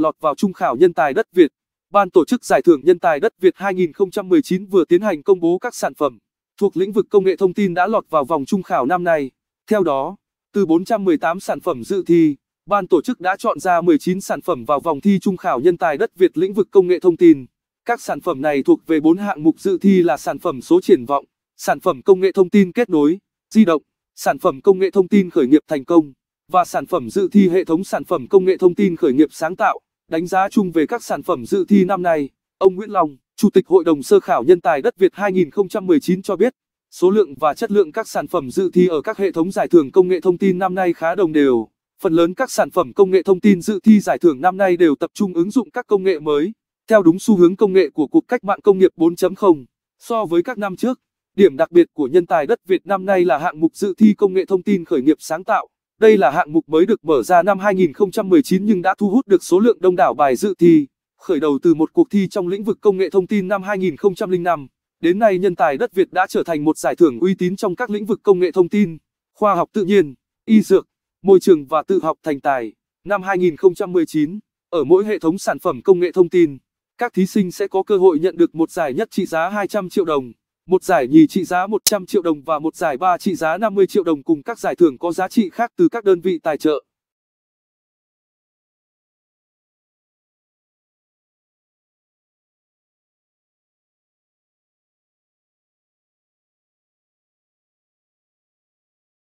lọt vào trung khảo nhân tài đất Việt. Ban tổ chức giải thưởng nhân tài đất Việt 2019 vừa tiến hành công bố các sản phẩm thuộc lĩnh vực công nghệ thông tin đã lọt vào vòng trung khảo năm nay. Theo đó, từ 418 sản phẩm dự thi, ban tổ chức đã chọn ra 19 sản phẩm vào vòng thi trung khảo nhân tài đất Việt lĩnh vực công nghệ thông tin. Các sản phẩm này thuộc về 4 hạng mục dự thi là sản phẩm số triển vọng, sản phẩm công nghệ thông tin kết nối, di động, sản phẩm công nghệ thông tin khởi nghiệp thành công và sản phẩm dự thi hệ thống sản phẩm công nghệ thông tin khởi nghiệp sáng tạo. Đánh giá chung về các sản phẩm dự thi năm nay, ông Nguyễn Long, Chủ tịch Hội đồng Sơ khảo Nhân tài Đất Việt 2019 cho biết, số lượng và chất lượng các sản phẩm dự thi ở các hệ thống giải thưởng công nghệ thông tin năm nay khá đồng đều. Phần lớn các sản phẩm công nghệ thông tin dự thi giải thưởng năm nay đều tập trung ứng dụng các công nghệ mới, theo đúng xu hướng công nghệ của cuộc cách mạng công nghiệp 4.0. So với các năm trước, điểm đặc biệt của nhân tài đất Việt năm nay là hạng mục dự thi công nghệ thông tin khởi nghiệp sáng tạo. Đây là hạng mục mới được mở ra năm 2019 nhưng đã thu hút được số lượng đông đảo bài dự thi, khởi đầu từ một cuộc thi trong lĩnh vực công nghệ thông tin năm 2005. Đến nay nhân tài đất Việt đã trở thành một giải thưởng uy tín trong các lĩnh vực công nghệ thông tin, khoa học tự nhiên, y dược, môi trường và tự học thành tài. Năm 2019, ở mỗi hệ thống sản phẩm công nghệ thông tin, các thí sinh sẽ có cơ hội nhận được một giải nhất trị giá 200 triệu đồng một giải nhì trị giá 100 triệu đồng và một giải ba trị giá 50 triệu đồng cùng các giải thưởng có giá trị khác từ các đơn vị tài trợ.